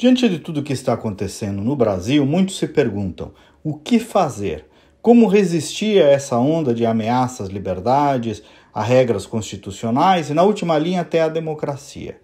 Diante de tudo que está acontecendo no Brasil, muitos se perguntam: o que fazer? Como resistir a essa onda de ameaças às liberdades, a regras constitucionais e, na última linha, até à democracia?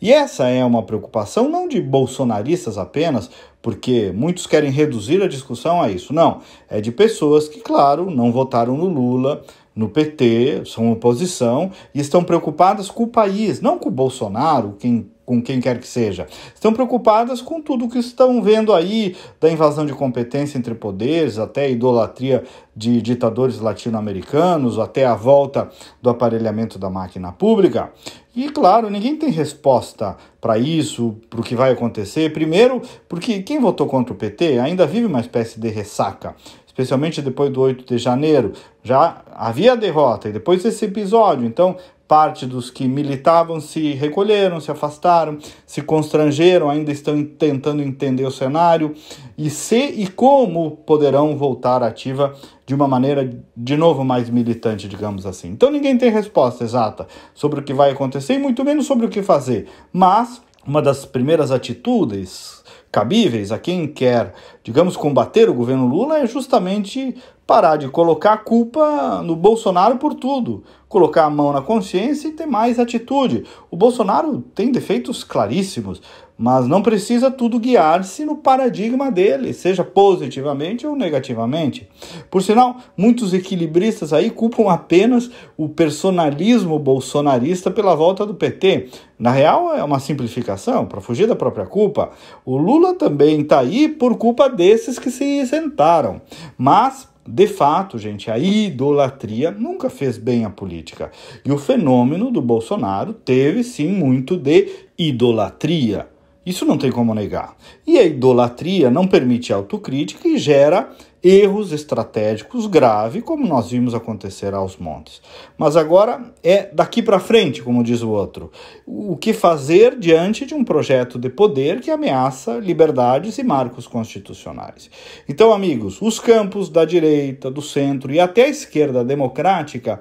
E essa é uma preocupação não de bolsonaristas apenas, porque muitos querem reduzir a discussão a isso. Não, é de pessoas que, claro, não votaram no Lula, no PT, são oposição e estão preocupadas com o país, não com o Bolsonaro, quem com quem quer que seja, estão preocupadas com tudo que estão vendo aí, da invasão de competência entre poderes, até a idolatria de ditadores latino-americanos, até a volta do aparelhamento da máquina pública. E claro, ninguém tem resposta para isso, para o que vai acontecer. Primeiro, porque quem votou contra o PT ainda vive uma espécie de ressaca especialmente depois do 8 de janeiro, já havia derrota e depois desse episódio, então parte dos que militavam se recolheram, se afastaram, se constrangeram, ainda estão tentando entender o cenário e se e como poderão voltar ativa de uma maneira de novo mais militante, digamos assim. Então ninguém tem resposta exata sobre o que vai acontecer e muito menos sobre o que fazer, mas uma das primeiras atitudes cabíveis a quem quer, digamos, combater o governo Lula é justamente parar de colocar a culpa no Bolsonaro por tudo, colocar a mão na consciência e ter mais atitude. O Bolsonaro tem defeitos claríssimos, mas não precisa tudo guiar-se no paradigma dele, seja positivamente ou negativamente. Por sinal, muitos equilibristas aí culpam apenas o personalismo bolsonarista pela volta do PT. Na real, é uma simplificação para fugir da própria culpa. O Lula também está aí por culpa desses que se isentaram, mas de fato, gente, a idolatria nunca fez bem à política. E o fenômeno do Bolsonaro teve sim muito de idolatria. Isso não tem como negar. E a idolatria não permite autocrítica e gera erros estratégicos graves, como nós vimos acontecer aos montes. Mas agora é daqui para frente, como diz o outro. O que fazer diante de um projeto de poder que ameaça liberdades e marcos constitucionais. Então, amigos, os campos da direita, do centro e até a esquerda democrática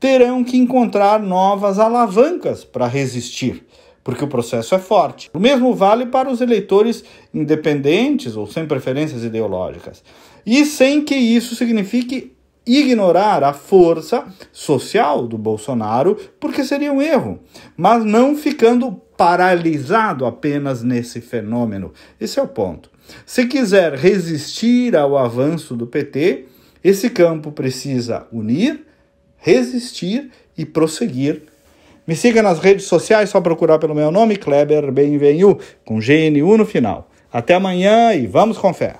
terão que encontrar novas alavancas para resistir porque o processo é forte. O mesmo vale para os eleitores independentes ou sem preferências ideológicas e sem que isso signifique ignorar a força social do Bolsonaro, porque seria um erro, mas não ficando paralisado apenas nesse fenômeno. Esse é o ponto. Se quiser resistir ao avanço do PT, esse campo precisa unir, resistir e prosseguir. Me siga nas redes sociais, só procurar pelo meu nome, Kleber Benvenu, com GNU no final. Até amanhã e vamos com fé!